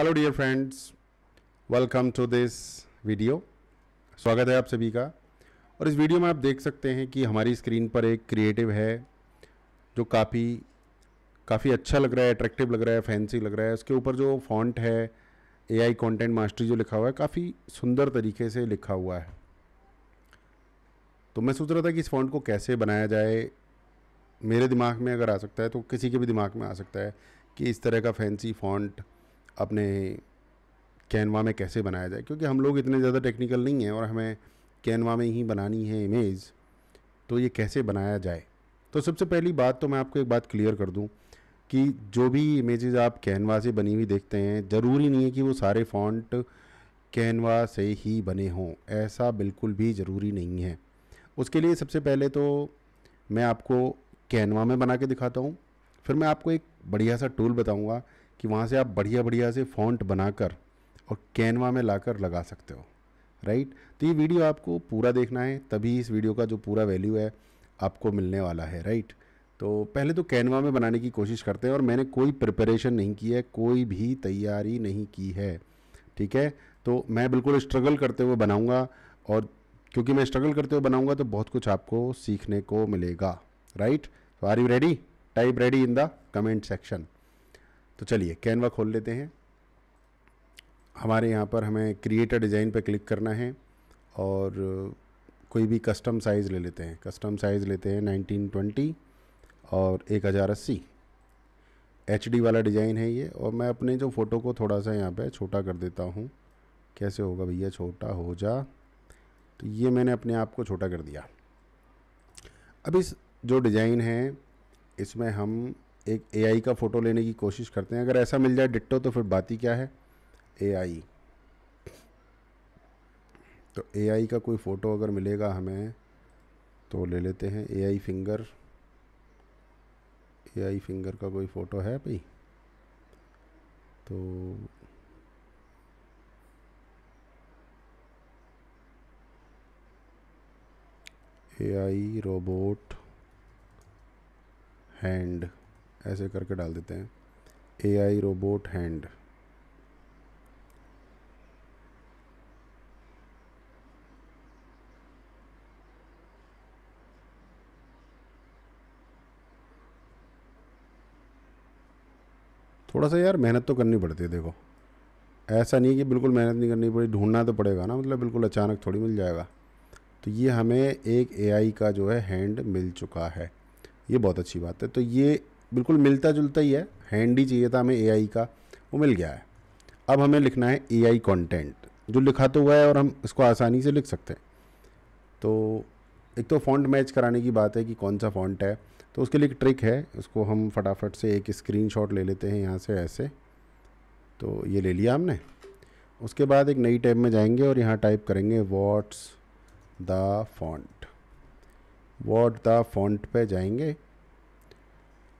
hello dear friends welcome to this video स्वागत है आप सभी का और इस वीडियो में आप देख सकते हैं कि हमारी स्क्रीन पर एक क्रिएटिव है जो काफ़ी काफ़ी अच्छा लग रहा है अट्रैक्टिव लग रहा है फैंसी लग रहा है उसके ऊपर जो फॉन्ट है एआई कंटेंट मास्टरी जो लिखा हुआ है काफ़ी सुंदर तरीके से लिखा हुआ है तो मैं सोच रहा था कि इस फॉन्ट को कैसे बनाया जाए मेरे दिमाग में अगर आ सकता है तो किसी के भी दिमाग में आ सकता है कि इस तरह का फैंसी फॉन्ट अपने कैनवा में कैसे बनाया जाए क्योंकि हम लोग इतने ज़्यादा टेक्निकल नहीं हैं और हमें कैनवा में ही बनानी है इमेज तो ये कैसे बनाया जाए तो सबसे पहली बात तो मैं आपको एक बात क्लियर कर दूं कि जो भी इमेजेस आप कैनवा से बनी हुई देखते हैं ज़रूरी नहीं है कि वो सारे फॉन्ट कैनवा से ही बने हों ऐसा बिल्कुल भी ज़रूरी नहीं है उसके लिए सबसे पहले तो मैं आपको कैनवा में बना के दिखाता हूँ फिर मैं आपको एक बढ़िया सा टूल बताऊँगा कि वहाँ से आप बढ़िया बढ़िया से फॉन्ट बनाकर और कैनवा में लाकर लगा सकते हो राइट तो ये वीडियो आपको पूरा देखना है तभी इस वीडियो का जो पूरा वैल्यू है आपको मिलने वाला है राइट तो पहले तो कैनवा में बनाने की कोशिश करते हैं और मैंने कोई प्रिपरेशन नहीं की है कोई भी तैयारी नहीं की है ठीक है तो मैं बिल्कुल स्ट्रगल करते हुए बनाऊँगा और क्योंकि मैं स्ट्रगल करते हुए बनाऊँगा तो बहुत कुछ आपको सीखने को मिलेगा right are you ready type ready in the comment section तो चलिए कैनवा खोल लेते हैं हमारे यहाँ पर हमें क्रिएटर डिज़ाइन पर क्लिक करना है और कोई भी कस्टम साइज़ ले लेते हैं कस्टम साइज़ लेते हैं 1920 और एक हज़ार अस्सी एच वाला डिज़ाइन है ये और मैं अपने जो फ़ोटो को थोड़ा सा यहाँ पे छोटा कर देता हूँ कैसे होगा भैया छोटा हो जा तो ये मैंने अपने आप को छोटा कर दिया अब इस जो डिज़ाइन है इसमें हम एक एआई का फ़ोटो लेने की कोशिश करते हैं अगर ऐसा मिल जाए डिट्टो तो फिर बात ही क्या है एआई तो एआई का कोई फ़ोटो अगर मिलेगा हमें तो ले लेते हैं एआई फिंगर एआई फिंगर का कोई फ़ोटो है भाई तो एआई रोबोट हैंड ऐसे करके डाल देते हैं ए आई रोबोट हैंड थोड़ा सा यार मेहनत तो करनी पड़ती है देखो ऐसा नहीं कि बिल्कुल मेहनत नहीं करनी पड़ी ढूंढना तो पड़ेगा ना मतलब बिल्कुल अचानक थोड़ी मिल जाएगा तो ये हमें एक एआई का जो है हैंड मिल चुका है ये बहुत अच्छी बात है तो ये बिल्कुल मिलता जुलता ही है हैंडी चाहिए था हमें ए का वो मिल गया है अब हमें लिखना है आई कॉन्टेंट जो लिखा तो हुआ है और हम इसको आसानी से लिख सकते हैं तो एक तो फॉन्ट मैच कराने की बात है कि कौन सा फॉन्ट है तो उसके लिए एक ट्रिक है उसको हम फटाफट से एक स्क्रीनशॉट ले लेते हैं यहाँ से ऐसे तो ये ले लिया हमने उसके बाद एक नई टैब में जाएंगे और यहाँ टाइप करेंगे what's the font what the font पे जाएंगे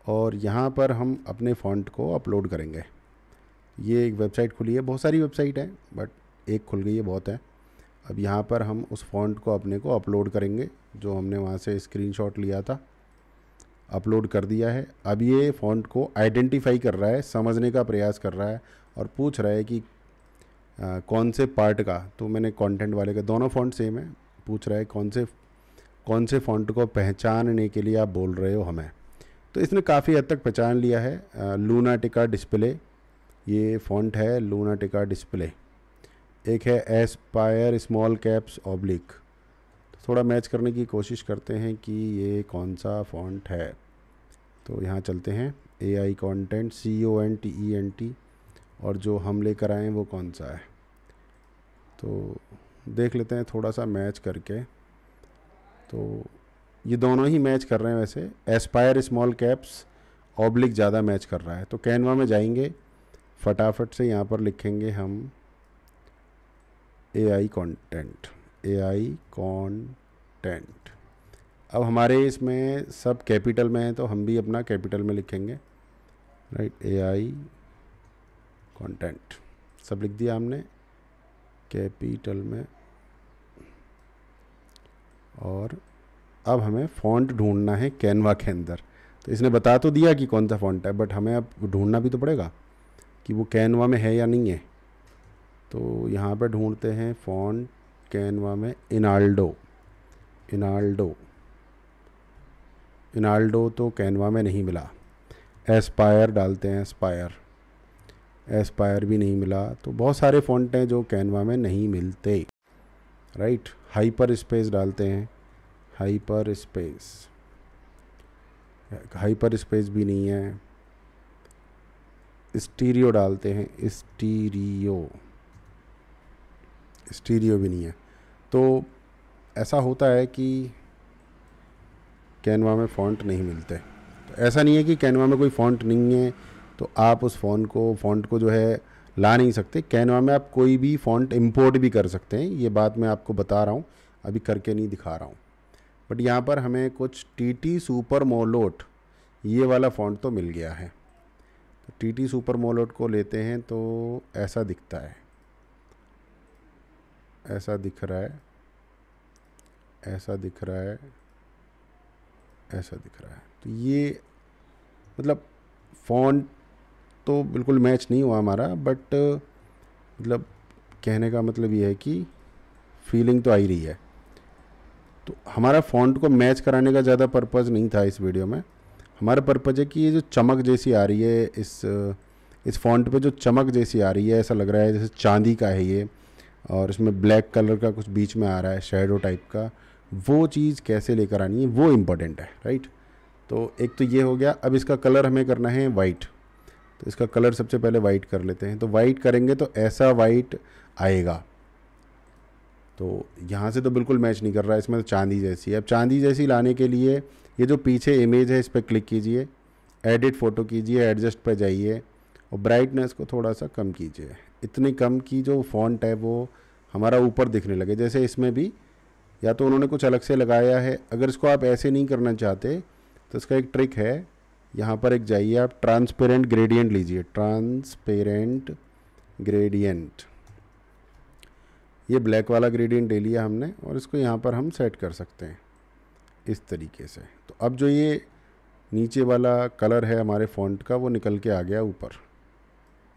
और यहाँ पर हम अपने फॉन्ट को अपलोड करेंगे ये एक वेबसाइट खुली है बहुत सारी वेबसाइट है बट एक खुल गई है बहुत है अब यहाँ पर हम उस फॉन्ट को अपने को अपलोड करेंगे जो हमने वहाँ से स्क्रीनशॉट लिया था अपलोड कर दिया है अब ये फॉन्ट को आइडेंटिफाई कर रहा है समझने का प्रयास कर रहा है और पूछ रहा है कि आ, कौन से पार्ट का तो मैंने कंटेंट वाले का दोनों फॉन्ट सेम है पूछ रहा है कौन से कौन से फॉन्ट को पहचानने के लिए आप बोल रहे हो हमें तो इसने काफ़ी हद तक पहचान लिया है लूना टिका डिस्प्ले ये फॉन्ट है लूना टिका डिस्प्ले एक है एस्पायर स्मॉल कैप्स ऑब्लिक थोड़ा मैच करने की कोशिश करते हैं कि ये कौन सा फॉन्ट है तो यहाँ चलते हैं A I content C O N T E N T और जो हम लेकर आए आएँ वो कौन सा है तो देख लेते हैं थोड़ा सा मैच करके तो ये दोनों ही मैच कर रहे हैं वैसे एस्पायर स्मॉल कैप्स ऑब्लिक ज़्यादा मैच कर रहा है तो कैनवा में जाएंगे फटाफट से यहाँ पर लिखेंगे हम ए I content A I content अब हमारे इसमें सब कैपिटल में है तो हम भी अपना कैपिटल में लिखेंगे राइट ए आई कॉन्टेंट सब लिख दिया हमने कैपिटल में और अब हमें फॉन्ट ढूंढना है कैनवा के अंदर तो इसने बता तो दिया कि कौन सा फॉन्ट है बट हमें अब ढूंढना भी तो पड़ेगा कि वो कैनवा में है या नहीं है तो यहाँ पर ढूंढते हैं फॉन्ट कैनवा में इनाल्डो इनाल्डो इनाल्डो तो कैनवा में नहीं मिला एस्पायर डालते हैं एस्पायर एस्पायर भी नहीं मिला तो बहुत सारे फॉन्ट हैं जो कैनवा में नहीं मिलते राइट हाइपर स्पेस डालते हैं हाइपर स्पेस हाइपर स्पेस भी नहीं है स्टीरियो डालते हैं स्टीरियो स्टीरियो भी नहीं है तो ऐसा होता है कि कैनवा में फ़ॉन्ट नहीं मिलते तो ऐसा नहीं है कि कैनवा में कोई फ़ॉन्ट नहीं है तो आप उस फोन को फ़ॉन्ट को जो है ला नहीं सकते कैनवा में आप कोई भी फ़ॉन्ट इंपोर्ट भी कर सकते हैं ये बात मैं आपको बता रहा हूँ अभी करके नहीं दिखा रहा हूँ बट यहाँ पर हमें कुछ टी टी सुपर मोलोट ये वाला फॉन्ट तो मिल गया है तो टी टी सुपर मोलोट को लेते हैं तो ऐसा दिखता है ऐसा दिख रहा है ऐसा दिख रहा है ऐसा दिख रहा है तो ये मतलब फॉन्ट तो बिल्कुल मैच नहीं हुआ हमारा बट मतलब कहने का मतलब ये है कि फीलिंग तो आ ही रही है तो हमारा फॉन्ट को मैच कराने का ज़्यादा पर्पज़ नहीं था इस वीडियो में हमारा पर्पज़ है कि ये जो चमक जैसी आ रही है इस इस फॉन्ट पे जो चमक जैसी आ रही है ऐसा लग रहा है जैसे चांदी का है ये और इसमें ब्लैक कलर का कुछ बीच में आ रहा है शेडो टाइप का वो चीज़ कैसे लेकर आनी है वो इम्पोर्टेंट है राइट तो एक तो ये हो गया अब इसका कलर हमें करना है वाइट तो इसका कलर सबसे पहले वाइट कर लेते हैं तो वाइट करेंगे तो ऐसा वाइट आएगा तो यहाँ से तो बिल्कुल मैच नहीं कर रहा है इसमें तो चांदी जैसी है अब चांदी जैसी लाने के लिए ये जो पीछे इमेज है इस पर क्लिक कीजिए एडिट फ़ोटो कीजिए एडजस्ट पर जाइए और ब्राइटनेस को थोड़ा सा कम कीजिए इतनी कम की जो फॉन्ट है वो हमारा ऊपर दिखने लगे जैसे इसमें भी या तो उन्होंने कुछ अलग से लगाया है अगर इसको आप ऐसे नहीं करना चाहते तो इसका एक ट्रिक है यहाँ पर एक जाइए आप ट्रांसपेरेंट ग्रेडियंट लीजिए ट्रांसपेरेंट ग्रेडियंट ये ब्लैक वाला ग्रेडियंट ले लिया हमने और इसको यहाँ पर हम सेट कर सकते हैं इस तरीके से तो अब जो ये नीचे वाला कलर है हमारे फॉन्ट का वो निकल के आ गया ऊपर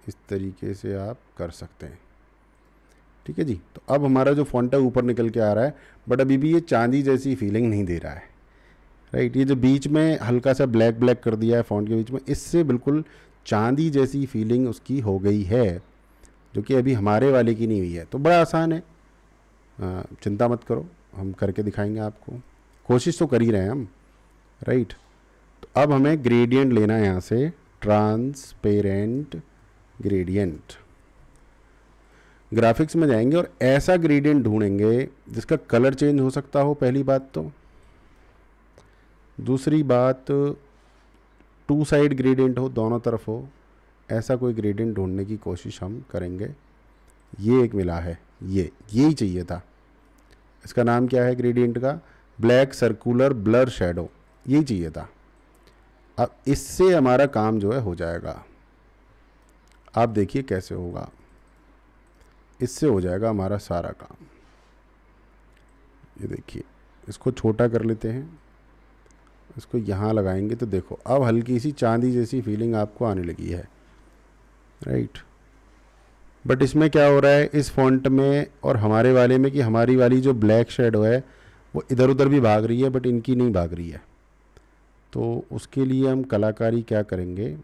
इस तरीके से आप कर सकते हैं ठीक है जी तो अब हमारा जो फॉन्ट है ऊपर निकल के आ रहा है बट अभी भी ये चांदी जैसी फीलिंग नहीं दे रहा है राइट ये जो बीच में हल्का सा ब्लैक ब्लैक कर दिया है फॉन्ट के बीच में इससे बिल्कुल चांदी जैसी फीलिंग उसकी हो गई है जो कि अभी हमारे वाले की नहीं हुई है तो बड़ा आसान है चिंता मत करो हम करके दिखाएंगे आपको कोशिश तो कर ही रहे हैं हम राइट तो अब हमें ग्रेडियंट लेना है यहाँ से ट्रांसपेरेंट ग्रेडियंट ग्राफिक्स में जाएंगे और ऐसा ग्रेडियंट ढूंढेंगे जिसका कलर चेंज हो सकता हो पहली बात तो दूसरी बात टू साइड ग्रेडियंट हो दोनों तरफ हो ऐसा कोई ग्रेडियंट ढूंढने की कोशिश हम करेंगे ये एक मिला है ये यही चाहिए था इसका नाम क्या है ग्रेडियंट का ब्लैक सर्कुलर ब्लर शेडो यही चाहिए था अब इससे हमारा काम जो है हो जाएगा आप देखिए कैसे होगा इससे हो जाएगा हमारा सारा काम ये देखिए इसको छोटा कर लेते हैं इसको यहाँ लगाएंगे तो देखो अब हल्की सी चांदी जैसी फीलिंग आपको आने लगी है राइट बट इसमें क्या हो रहा है इस फॉन्ट में और हमारे वाले में कि हमारी वाली जो ब्लैक शेडो है वो इधर उधर भी भाग रही है बट इनकी नहीं भाग रही है तो उसके लिए हम कलाकारी क्या करेंगे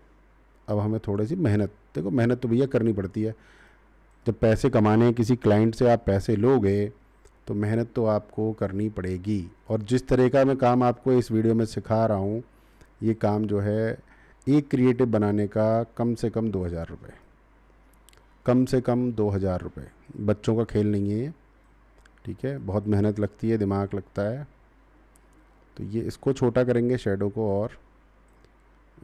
अब हमें थोड़ी सी मेहनत देखो मेहनत तो भैया करनी पड़ती है जब पैसे कमाने किसी क्लाइंट से आप पैसे लोगे तो मेहनत तो आपको करनी पड़ेगी और जिस तरह का मैं काम आपको इस वीडियो में सिखा रहा हूँ ये काम जो है एक क्रिएटिव बनाने का कम से कम दो हज़ार रुपये कम से कम दो हज़ार रुपये बच्चों का खेल नहीं है ये ठीक है बहुत मेहनत लगती है दिमाग लगता है तो ये इसको छोटा करेंगे शेडो को और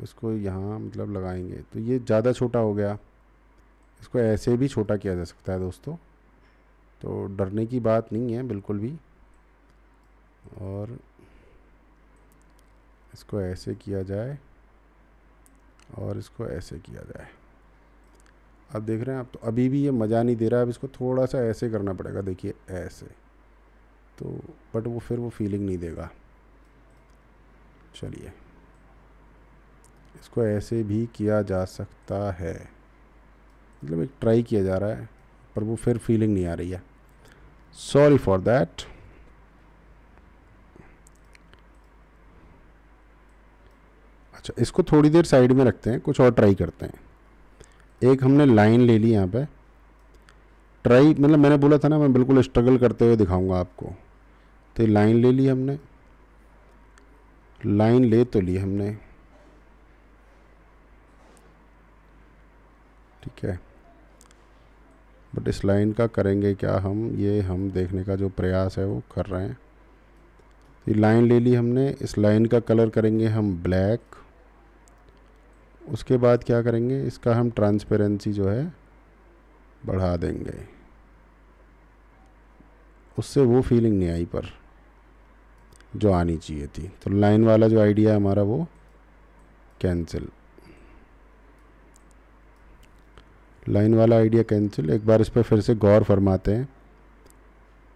इसको यहाँ मतलब लगाएंगे तो ये ज़्यादा छोटा हो गया इसको ऐसे भी छोटा किया जा सकता है दोस्तों तो डरने की बात नहीं है बिल्कुल भी और इसको ऐसे किया जाए और इसको ऐसे किया जाए आप देख रहे हैं आप तो अभी भी ये मज़ा नहीं दे रहा है अब इसको थोड़ा सा ऐसे करना पड़ेगा देखिए ऐसे तो बट वो फिर वो फीलिंग नहीं देगा चलिए इसको ऐसे भी किया जा सकता है मतलब एक ट्राई किया जा रहा है पर वो फिर फीलिंग नहीं आ रही है सॉरी फॉर दैट अच्छा इसको थोड़ी देर साइड में रखते हैं कुछ और ट्राई करते हैं एक हमने लाइन ले ली यहाँ पे ट्राई मतलब मैंने बोला था ना मैं बिल्कुल स्ट्रगल करते हुए दिखाऊंगा आपको तो लाइन ले ली हमने लाइन ले तो ली हमने ठीक है बट इस लाइन का करेंगे क्या हम ये हम देखने का जो प्रयास है वो कर रहे हैं ये लाइन ले ली हमने इस लाइन का कलर करेंगे हम ब्लैक उसके बाद क्या करेंगे इसका हम ट्रांसपेरेंसी जो है बढ़ा देंगे उससे वो फीलिंग नहीं आई पर जो आनी चाहिए थी तो लाइन वाला जो आइडिया है हमारा वो कैंसिल लाइन वाला आइडिया कैंसिल एक बार इस पर फिर से गौर फरमाते हैं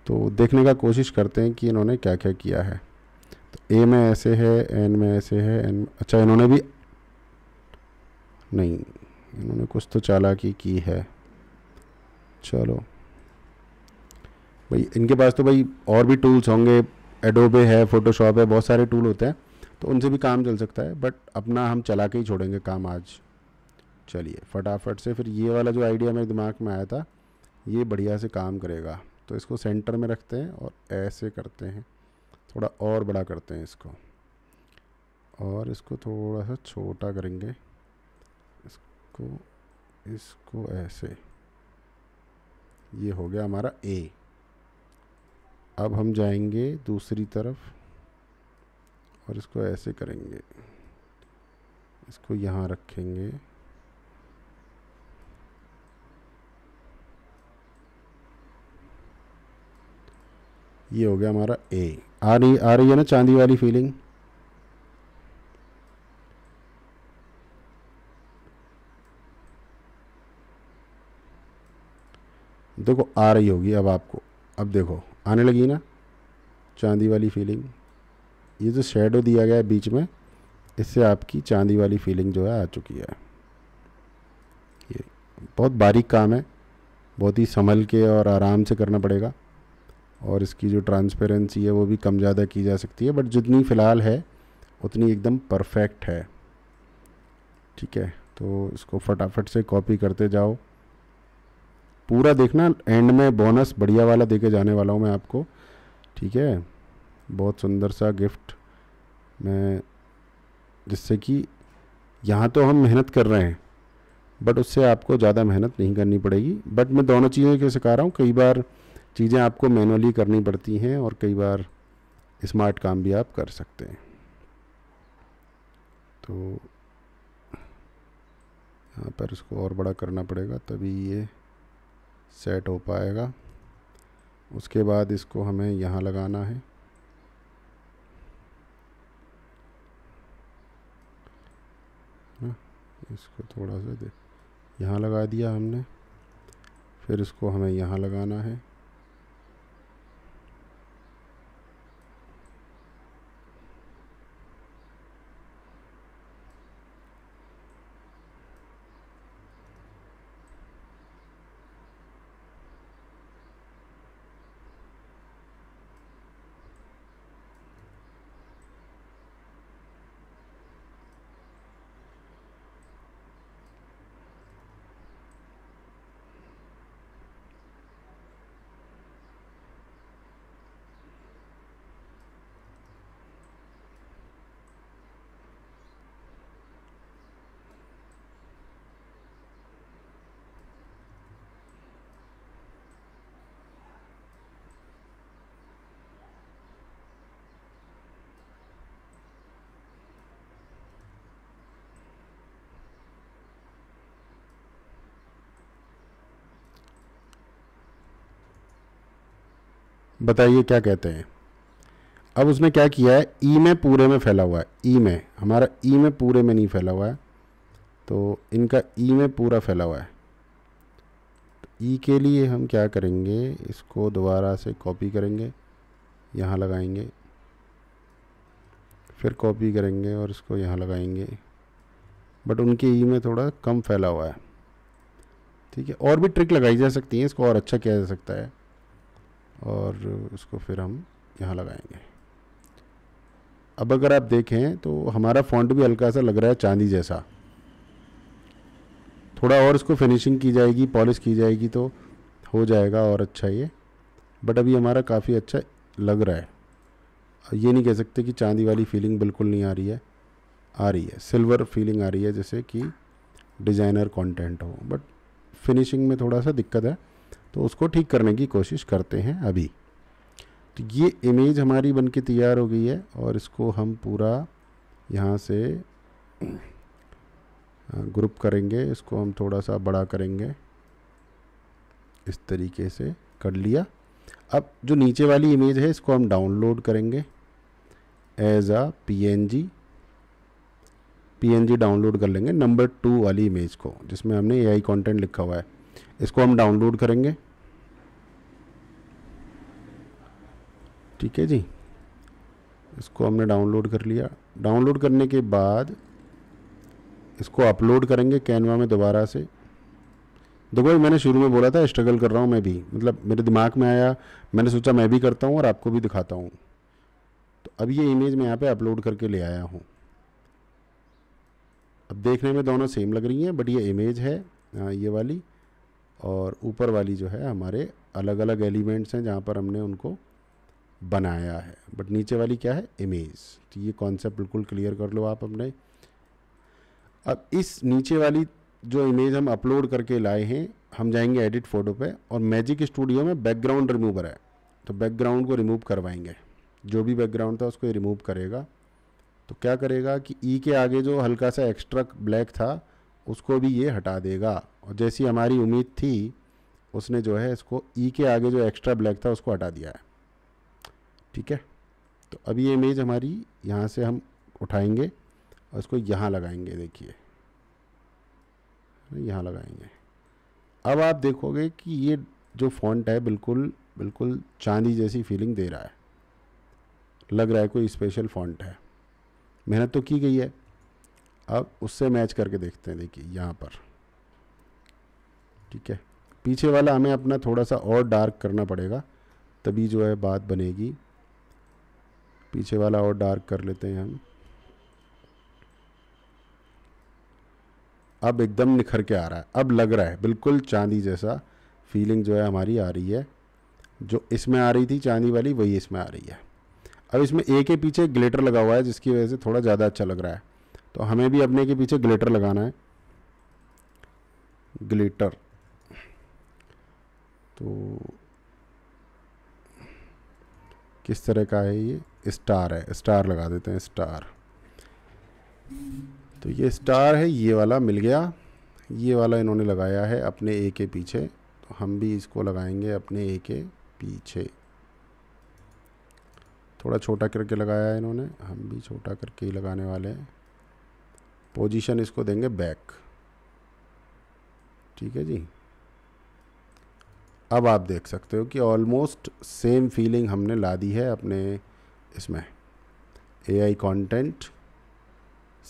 तो देखने का कोशिश करते हैं कि इन्होंने क्या क्या किया है तो ए में ऐसे है एन में ऐसे है एन अच्छा इन्होंने भी नहीं इन्होंने कुछ तो चालाकी की है चलो भाई इनके पास तो भाई और भी टूल्स होंगे एडोबे है फोटोशॉप है बहुत सारे टूल होते हैं तो उनसे भी काम चल सकता है बट अपना हम चला के ही छोड़ेंगे काम आज चलिए फटाफट से फिर ये वाला जो आइडिया मेरे दिमाग में आया था ये बढ़िया से काम करेगा तो इसको सेंटर में रखते हैं और ऐसे करते हैं थोड़ा और बड़ा करते हैं इसको और इसको थोड़ा सा छोटा करेंगे इसको इसको ऐसे ये हो गया हमारा ए अब हम जाएंगे दूसरी तरफ और इसको ऐसे करेंगे इसको यहाँ रखेंगे ये हो गया हमारा ए आ रही आ रही है ना चांदी वाली फीलिंग देखो आ रही होगी अब आपको अब देखो आने लगी ना चांदी वाली फीलिंग ये जो शेडो दिया गया है बीच में इससे आपकी चांदी वाली फीलिंग जो है आ चुकी है ये बहुत बारीक काम है बहुत ही संभल के और आराम से करना पड़ेगा और इसकी जो ट्रांसपेरेंसी है वो भी कम ज़्यादा की जा सकती है बट जितनी फ़िलहाल है उतनी एकदम परफेक्ट है ठीक है तो इसको फटाफट से कॉपी करते जाओ पूरा देखना एंड में बोनस बढ़िया वाला दे के जाने वाला हूँ मैं आपको ठीक है बहुत सुंदर सा गिफ्ट मैं जिससे कि यहाँ तो हम मेहनत कर रहे हैं बट उससे आपको ज़्यादा मेहनत नहीं करनी पड़ेगी बट मैं दोनों चीज़ें के सिखा रहा हूँ कई बार चीज़ें आपको मैनुअली करनी पड़ती हैं और कई बार स्मार्ट काम भी आप कर सकते हैं तो यहाँ पर इसको और बड़ा करना पड़ेगा तभी ये सेट हो पाएगा उसके बाद इसको हमें यहाँ लगाना है हाँ, इसको थोड़ा सा दे यहाँ लगा दिया हमने फिर इसको हमें यहाँ लगाना है बताइए क्या कहते हैं अब उसने क्या किया है ई में पूरे में फैला हुआ है ई में हमारा ई में पूरे में नहीं फैला हुआ है तो इनका ई में पूरा फैला हुआ है तो ई के लिए हम क्या करेंगे इसको दोबारा से कॉपी करेंगे यहाँ लगाएंगे फिर कॉपी करेंगे और इसको यहाँ लगाएंगे बट उनके ई में थोड़ा कम फैला हुआ है ठीक है और भी ट्रिक लगाई जा सकती है इसको और अच्छा किया जा सकता है और उसको फिर हम यहाँ लगाएंगे अब अगर आप देखें तो हमारा फॉन्ट भी हल्का सा लग रहा है चांदी जैसा थोड़ा और इसको फिनिशिंग की जाएगी पॉलिश की जाएगी तो हो जाएगा और अच्छा ये बट अभी हमारा काफ़ी अच्छा लग रहा है ये नहीं कह सकते कि चांदी वाली फीलिंग बिल्कुल नहीं आ रही है आ रही है सिल्वर फीलिंग आ रही है जैसे कि डिज़ाइनर कंटेंट हो बट फिनिशिंग में थोड़ा सा दिक्कत है तो उसको ठीक करने की कोशिश करते हैं अभी तो ये इमेज हमारी बन के तैयार हो गई है और इसको हम पूरा यहाँ से ग्रुप करेंगे इसको हम थोड़ा सा बड़ा करेंगे इस तरीके से कर लिया अब जो नीचे वाली इमेज है इसको हम डाउनलोड करेंगे as a P N G P N G download कर लेंगे नंबर टू वाली इमेज को जिसमें हमने ए आई कॉन्टेंट लिखा हुआ है इसको हम डाउनलोड करेंगे ठीक है जी इसको हमने डाउनलोड कर लिया डाउनलोड करने के बाद इसको अपलोड करेंगे कैनवा में दोबारा से देखो मैंने शुरू में बोला था स्ट्रगल कर रहा हूँ मैं भी मतलब मेरे दिमाग में आया मैंने सोचा मैं भी करता हूँ और आपको भी दिखाता हूँ तो अब ये इमेज मैं यहाँ पे अपलोड करके ले आया हूँ अब देखने में दोनों सेम लग रही हैं बट ये इमेज है हाँ, ये वाली और ऊपर वाली जो है हमारे अलग अलग एलिमेंट्स हैं जहाँ पर हमने उनको बनाया है बट नीचे वाली क्या है इमेज तो ये कॉन्सेप्ट बिल्कुल क्लियर कर लो आप अपने अब इस नीचे वाली जो इमेज हम अपलोड करके लाए हैं हम जाएंगे एडिट फोटो पे और मैजिक स्टूडियो में बैकग्राउंड रिमूवर है तो बैकग्राउंड को रिमूव करवाएंगे जो भी बैकग्राउंड था उसको रिमूव करेगा तो क्या करेगा कि ई e के आगे जो हल्का सा एक्स्ट्रा ब्लैक था उसको भी ये हटा देगा और जैसी हमारी उम्मीद थी उसने जो है इसको ई e के आगे जो एक्स्ट्रा ब्लैक था उसको हटा दिया है ठीक है तो अब ये इमेज हमारी यहाँ से हम उठाएंगे और इसको यहाँ लगाएंगे देखिए यहाँ लगाएंगे अब आप देखोगे कि ये जो फॉन्ट है बिल्कुल बिल्कुल चांदी जैसी फीलिंग दे रहा है लग रहा है कोई स्पेशल फॉन्ट है मेहनत तो की गई है अब उससे मैच करके देखते हैं देखिए यहाँ पर ठीक है पीछे वाला हमें अपना थोड़ा सा और डार्क करना पड़ेगा तभी जो है बात बनेगी पीछे वाला और डार्क कर लेते हैं हम अब एकदम निखर के आ रहा है अब लग रहा है बिल्कुल चांदी जैसा फीलिंग जो है हमारी आ रही है जो इसमें आ रही थी चांदी वाली वही इसमें आ रही है अब इसमें ए के पीछे ग्लेटर लगा हुआ है जिसकी वजह से थोड़ा ज़्यादा अच्छा लग रहा है तो हमें भी अपने के पीछे ग्लेटर लगाना है ग्लेटर तो किस तरह का है ये स्टार है स्टार लगा देते हैं स्टार तो ये स्टार है ये वाला मिल गया ये वाला इन्होंने लगाया है अपने ए के पीछे तो हम भी इसको लगाएंगे अपने ए के पीछे थोड़ा छोटा करके लगाया है इन्होंने हम भी छोटा करके ही लगाने वाले हैं पोजीशन इसको देंगे बैक ठीक है जी अब आप देख सकते हो कि ऑलमोस्ट सेम फीलिंग हमने ला दी है अपने इसमें A I content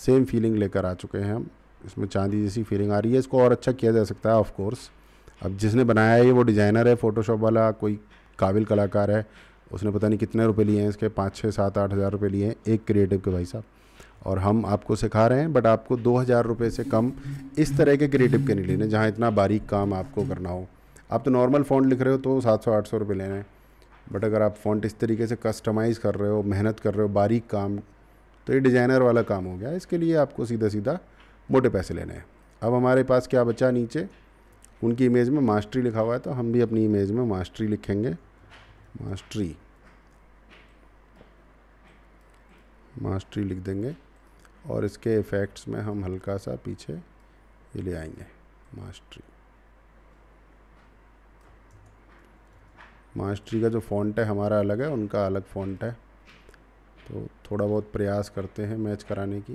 same feeling लेकर आ चुके हैं हम इसमें चांदी जैसी फीलिंग आ रही है इसको और अच्छा किया जा सकता है ऑफकोर्स अब जिसने बनाया है वो डिज़ाइनर है फ़ोटोशॉप वाला कोई काबिल कलाकार है उसने पता नहीं कितने रुपए लिए हैं इसके पाँच छः सात आठ हज़ार रुपये लिए हैं एक क्रिएटिव के भाई साहब और हम आपको सिखा रहे हैं बट आपको दो हज़ार रुपये से कम इस तरह के क्रिएटिव के नहीं लेने जहाँ इतना बारीक काम आपको करना हो आप तो नॉर्मल फ़ॉन्ट लिख रहे हो तो सात सौ आठ सौ रुपये लेना है हैं बट अगर आप फ़ॉन्ट इस तरीके से कस्टमाइज़ कर रहे हो मेहनत कर रहे हो बारीक काम तो ये डिज़ाइनर वाला काम हो गया इसके लिए आपको सीधा सीधा मोटे पैसे लेने हैं अब हमारे पास क्या बचा नीचे उनकी इमेज में मास्टरी लिखा हुआ है तो हम भी अपनी इमेज में मास्टरी लिखेंगे मास्टरी मास्टरी लिख देंगे और इसके इफ़ेक्ट्स में हम हल्का सा पीछे ये ले आएंगे मास्टरी मास्टरी का जो फॉन्ट है हमारा अलग है उनका अलग फॉन्ट है तो थोड़ा बहुत प्रयास करते हैं मैच कराने की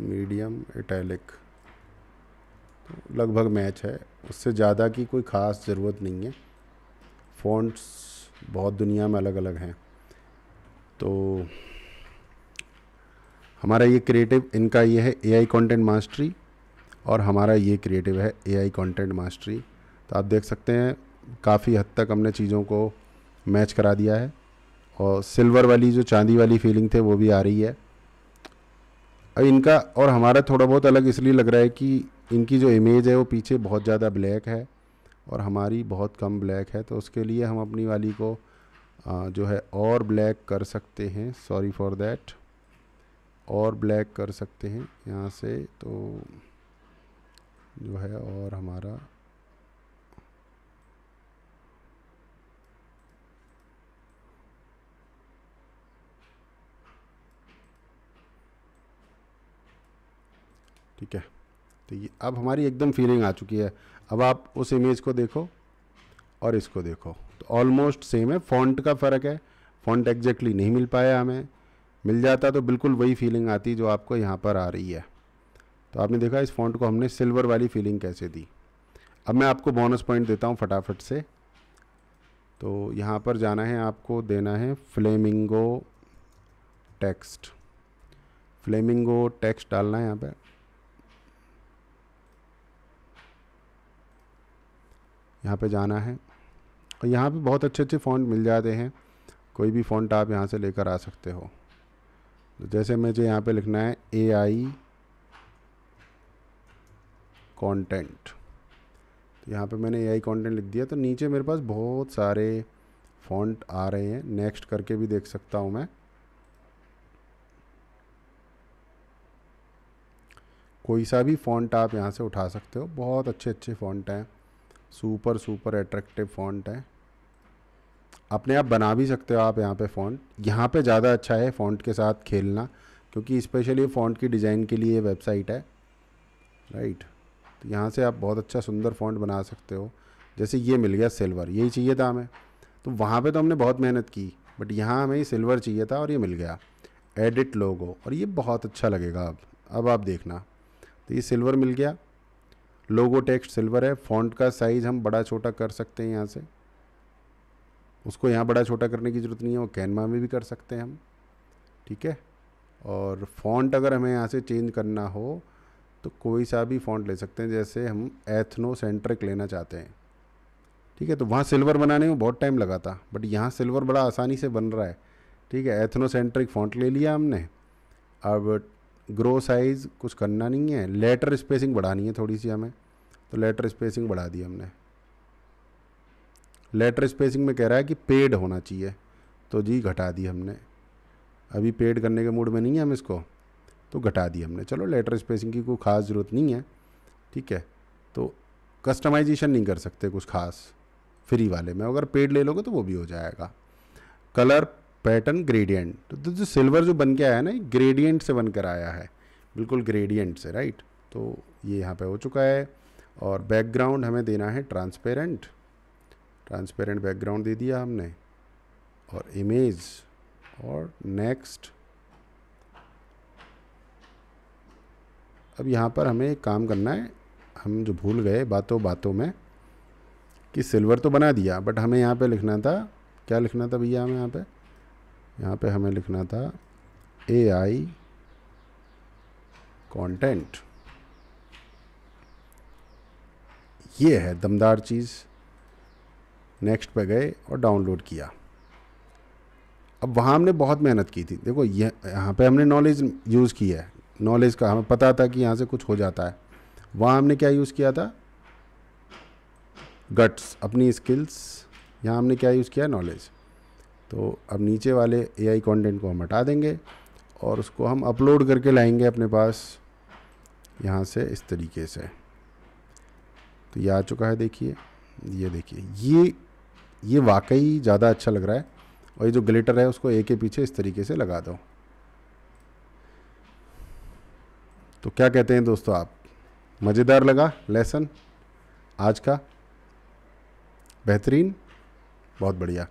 मीडियम इटैलिक तो लगभग मैच है उससे ज़्यादा की कोई ख़ास ज़रूरत नहीं है फॉन्ट्स बहुत दुनिया में अलग अलग हैं तो हमारा ये क्रिएटिव इनका ये है एआई कंटेंट मास्टरी और हमारा ये क्रिएटिव है एआई कंटेंट मास्टरी तो आप देख सकते हैं काफ़ी हद तक हमने चीज़ों को मैच करा दिया है और सिल्वर वाली जो चांदी वाली फीलिंग थे वो भी आ रही है अब इनका और हमारा थोड़ा बहुत अलग इसलिए लग रहा है कि इनकी जो इमेज है वो पीछे बहुत ज़्यादा ब्लैक है और हमारी बहुत कम ब्लैक है तो उसके लिए हम अपनी वाली को जो है और ब्लैक कर सकते हैं सॉरी फॉर देट और ब्लैक कर सकते हैं यहाँ से तो जो है और हमारा ठीक है तो ये अब हमारी एकदम फीलिंग आ चुकी है अब आप उस इमेज को देखो और इसको देखो तो ऑलमोस्ट सेम है फॉन्ट का फ़र्क है फॉन्ट एग्जैक्टली नहीं मिल पाया हमें मिल जाता तो बिल्कुल वही फीलिंग आती जो आपको यहाँ पर आ रही है तो आपने देखा इस फॉन्ट को हमने सिल्वर वाली फीलिंग कैसे दी अब मैं आपको बोनस पॉइंट देता हूँ फटाफट से तो यहाँ पर जाना है आपको देना है फ्लेमिंगो टेक्स्ट फ्लेमिंगो टेक्स्ट डालना है यहाँ पर यहाँ पे जाना है और यहाँ पे बहुत अच्छे अच्छे फ़ॉन्ट मिल जाते हैं कोई भी फ़ॉन्ट आप यहाँ से लेकर आ सकते हो तो जैसे मुझे यहाँ पे लिखना है ए आई कॉन्टेंट तो यहाँ पे मैंने ए आई कॉन्टेंट लिख दिया तो नीचे मेरे पास बहुत सारे फ़ॉन्ट आ रहे हैं नेक्स्ट करके भी देख सकता हूँ मैं कोई सा भी फ़ॉन्ट आप यहाँ से उठा सकते हो बहुत अच्छे अच्छे फ़ॉन्ट हैं सुपर सुपर एट्रैक्टिव फॉन्ट है अपने आप बना भी सकते हो आप यहाँ पे फॉन्ट यहाँ पे ज़्यादा अच्छा है फॉन्ट के साथ खेलना क्योंकि स्पेशली फॉन्ट की डिज़ाइन के लिए वेबसाइट है राइट तो यहाँ से आप बहुत अच्छा सुंदर फॉन्ट बना सकते हो जैसे ये मिल गया सिल्वर यही चाहिए था हमें तो वहाँ पे तो हमने बहुत मेहनत की बट यहाँ हमें सिल्वर चाहिए था और ये मिल गया एडिट लोगो और ये बहुत अच्छा लगेगा अब अब आप देखना तो ये सिल्वर मिल गया लोगो टेक्स्ट सिल्वर है फॉन्ट का साइज़ हम बड़ा छोटा कर सकते हैं यहाँ से उसको यहाँ बड़ा छोटा करने की ज़रूरत नहीं है वो कैनवा में भी कर सकते हैं हम ठीक है और फॉन्ट अगर हमें यहाँ से चेंज करना हो तो कोई सा भी फॉन्ट ले सकते हैं जैसे हम एथनो सेंट्रिक लेना चाहते हैं ठीक है तो वहाँ सिल्वर बनाने में बहुत टाइम लगा था बट यहाँ सिल्वर बड़ा आसानी से बन रहा है ठीक है एथनो सेंट्रिक फॉन्ट ले लिया हमने अब ग्रो साइज़ कुछ करना नहीं है लेटर स्पेसिंग बढ़ानी है थोड़ी सी हमें तो लेटर स्पेसिंग बढ़ा दी हमने लेटर स्पेसिंग में कह रहा है कि पेड होना चाहिए तो जी घटा दी हमने अभी पेड करने के मूड में नहीं है हम इसको तो घटा दी हमने चलो लेटर स्पेसिंग की कोई ख़ास ज़रूरत नहीं है ठीक है तो कस्टमाइजेशन नहीं कर सकते कुछ ख़ास फ्री वाले में अगर पेड ले लोगे तो वो भी हो जाएगा कलर पैटर्न ग्रेडियंट तो जो सिल्वर जो बन के आया है ना ग्रेडियंट से बन कर आया है बिल्कुल ग्रेडियंट से राइट तो ये यहाँ पे हो चुका है और बैकग्राउंड हमें देना है ट्रांसपेरेंट ट्रांसपेरेंट बैकग्राउंड दे दिया हमने और इमेज और नेक्स्ट अब यहाँ पर हमें एक काम करना है हम जो भूल गए बातों बातों में कि सिल्वर तो बना दिया बट हमें यहाँ पे लिखना था क्या लिखना था भैया हमें यहाँ पे यहाँ पे हमें लिखना था ए आई कॉन्टेंट ये है दमदार चीज़ नेक्स्ट पे गए और डाउनलोड किया अब वहाँ हमने बहुत मेहनत की थी देखो यह यहाँ पे हमने नॉलेज यूज़ की है नॉलेज का हमें पता था कि यहाँ से कुछ हो जाता है वहाँ हमने क्या यूज़ किया था गट्स अपनी स्किल्स यहाँ हमने क्या यूज़ किया नॉलेज तो अब नीचे वाले एआई कंटेंट को हम हटा देंगे और उसको हम अपलोड करके लाएंगे अपने पास यहाँ से इस तरीके से तो ये आ चुका है देखिए ये देखिए ये ये वाकई ज़्यादा अच्छा लग रहा है और ये जो ग्लिटर है उसको एक के पीछे इस तरीके से लगा दो तो क्या कहते हैं दोस्तों आप मज़ेदार लगा लेसन आज का बेहतरीन बहुत बढ़िया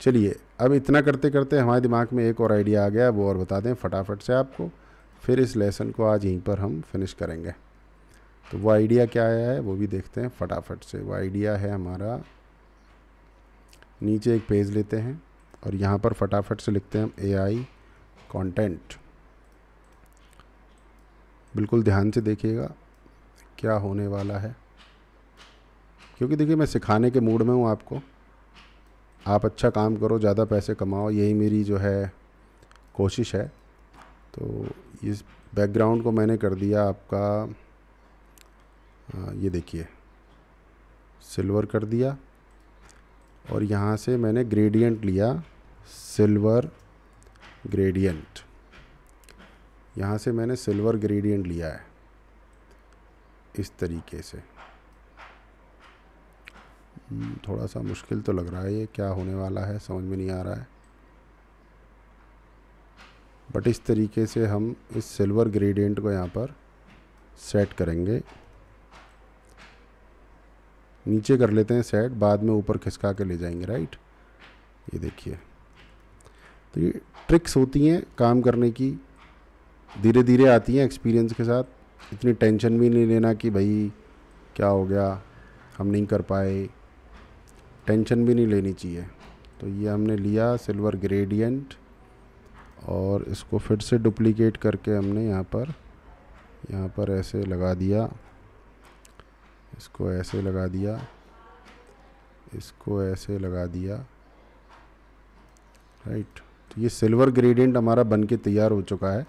चलिए अब इतना करते करते हमारे दिमाग में एक और आइडिया आ गया वो और बता दें फटाफट से आपको फिर इस लेसन को आज यहीं पर हम फिनिश करेंगे तो वो आइडिया क्या आया है वो भी देखते हैं फटाफट से वो आइडिया है हमारा नीचे एक पेज लेते हैं और यहाँ पर फटाफट से लिखते हैं हम ए आई कॉन्टेंट बिल्कुल ध्यान से देखिएगा क्या होने वाला है क्योंकि देखिए मैं सिखाने के मूड में हूँ आपको आप अच्छा काम करो ज़्यादा पैसे कमाओ यही मेरी जो है कोशिश है तो इस बैकग्राउंड को मैंने कर दिया आपका ये देखिए सिल्वर कर दिया और यहाँ से मैंने ग्रेडियंट लिया सिल्वर ग्रेडियंट यहाँ से मैंने सिल्वर ग्रेडियंट लिया है इस तरीके से हम्म, थोड़ा सा मुश्किल तो लग रहा है ये क्या होने वाला है समझ में नहीं आ रहा है बट इस तरीके से हम इस सिल्वर ग्रेडियंट को यहाँ पर सेट करेंगे नीचे कर लेते हैं सेट बाद में ऊपर खिसका के ले जाएंगे राइट ये देखिए तो ये ट्रिक्स होती हैं काम करने की धीरे धीरे आती हैं एक्सपीरियंस के साथ इतनी टेंशन भी नहीं लेना कि भाई क्या हो गया हम नहीं कर पाए टेंशन भी नहीं लेनी चाहिए तो ये हमने लिया सिल्वर ग्रेडियंट और इसको फिर से डुप्लीकेट करके हमने यहाँ पर यहाँ पर ऐसे लगा दिया इसको ऐसे लगा दिया इसको ऐसे लगा दिया राइट तो ये सिल्वर ग्रेडियंट हमारा बन के तैयार हो चुका है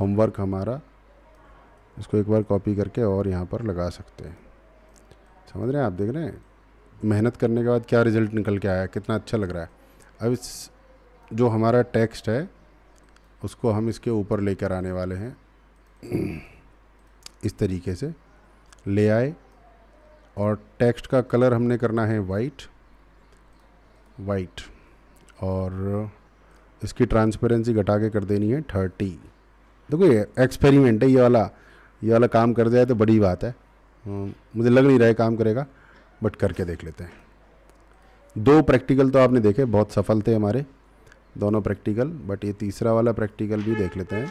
होमवर्क हमारा इसको एक बार कॉपी करके और यहाँ पर लगा सकते हैं समझ रहे हैं आप देख रहे हैं मेहनत करने के बाद क्या रिज़ल्ट निकल के आया कितना अच्छा लग रहा है अब इस जो हमारा टेक्स्ट है उसको हम इसके ऊपर लेकर आने वाले हैं इस तरीके से ले आए और टेक्स्ट का कलर हमने करना है वाइट वाइट और इसकी ट्रांसपेरेंसी घटा के कर देनी है थर्टी देखो ये एक्सपेरिमेंट है ये वाला ये वाला काम कर जाए तो बड़ी बात है मुझे लग नहीं रहा है काम करेगा बट करके देख लेते हैं दो प्रैक्टिकल तो आपने देखे बहुत सफल थे हमारे दोनों प्रैक्टिकल बट ये तीसरा वाला प्रैक्टिकल भी देख लेते हैं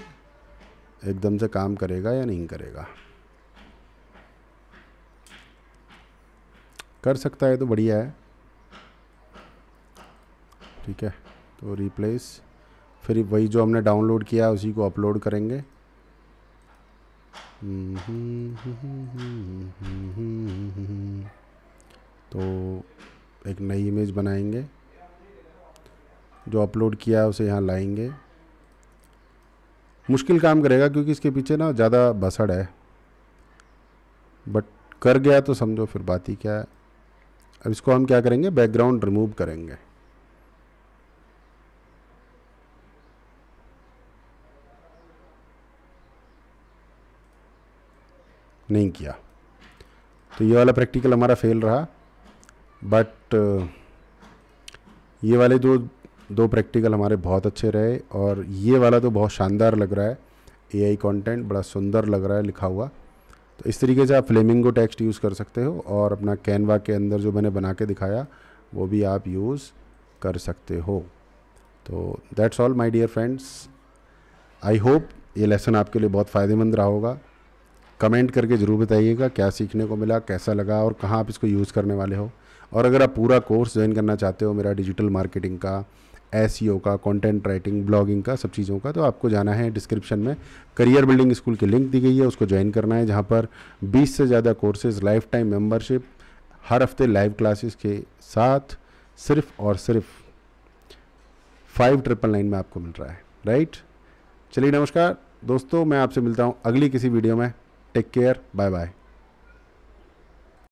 एकदम से काम करेगा या नहीं करेगा कर सकता है तो बढ़िया है ठीक है तो रिप्लेस फिर वही जो हमने डाउनलोड किया उसी को अपलोड करेंगे हम्म हम्म हम्म हम्म हम्म हम्म तो एक नई इमेज बनाएंगे जो अपलोड किया है उसे यहाँ लाएंगे मुश्किल काम करेगा क्योंकि इसके पीछे ना ज़्यादा बसड़ है बट कर गया तो समझो फिर बात ही क्या है अब इसको हम क्या करेंगे बैकग्राउंड रिमूव करेंगे नहीं किया तो ये वाला प्रैक्टिकल हमारा फेल रहा बट uh, ये वाले दो दो प्रैक्टिकल हमारे बहुत अच्छे रहे और ये वाला तो बहुत शानदार लग रहा है ए आई कॉन्टेंट बड़ा सुंदर लग रहा है लिखा हुआ तो इस तरीके से आप फ्लेमिंगो टेक्स्ट यूज़ कर सकते हो और अपना कैनवा के अंदर जो मैंने बना के दिखाया वो भी आप यूज़ कर सकते हो तो that's all my dear friends I hope ये लेसन आपके लिए बहुत फ़ायदेमंद रहा होगा कमेंट करके ज़रूर बताइएगा क्या सीखने को मिला कैसा लगा और कहाँ आप इसको यूज़ करने वाले हो और अगर आप पूरा कोर्स ज्वाइन करना चाहते हो मेरा डिजिटल मार्केटिंग का एस e का कंटेंट राइटिंग ब्लॉगिंग का सब चीज़ों का तो आपको जाना है डिस्क्रिप्शन में करियर बिल्डिंग स्कूल की लिंक दी गई है उसको ज्वाइन करना है जहाँ पर 20 से ज़्यादा कोर्सेज लाइफ टाइम मेम्बरशिप हर हफ्ते लाइव क्लासेस के साथ सिर्फ और सिर्फ फाइव ट्रिपल नाइन में आपको मिल रहा है राइट चलिए नमस्कार दोस्तों मैं आपसे मिलता हूँ अगली किसी वीडियो में टेक केयर बाय बाय